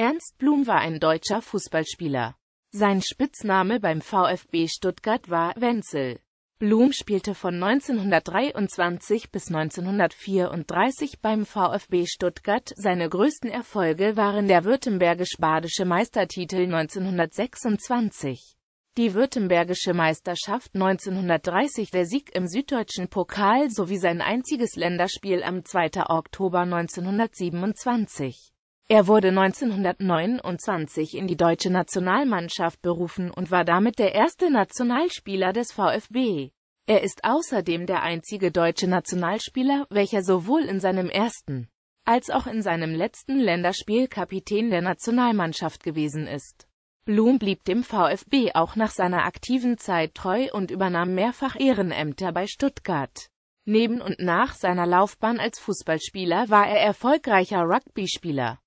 Ernst Blum war ein deutscher Fußballspieler. Sein Spitzname beim VfB Stuttgart war Wenzel. Blum spielte von 1923 bis 1934 beim VfB Stuttgart. Seine größten Erfolge waren der württembergisch-badische Meistertitel 1926, die württembergische Meisterschaft 1930, der Sieg im süddeutschen Pokal sowie sein einziges Länderspiel am 2. Oktober 1927. Er wurde 1929 in die deutsche Nationalmannschaft berufen und war damit der erste Nationalspieler des VfB. Er ist außerdem der einzige deutsche Nationalspieler, welcher sowohl in seinem ersten als auch in seinem letzten Länderspiel Kapitän der Nationalmannschaft gewesen ist. Blum blieb dem VfB auch nach seiner aktiven Zeit treu und übernahm mehrfach Ehrenämter bei Stuttgart. Neben und nach seiner Laufbahn als Fußballspieler war er erfolgreicher Rugbyspieler.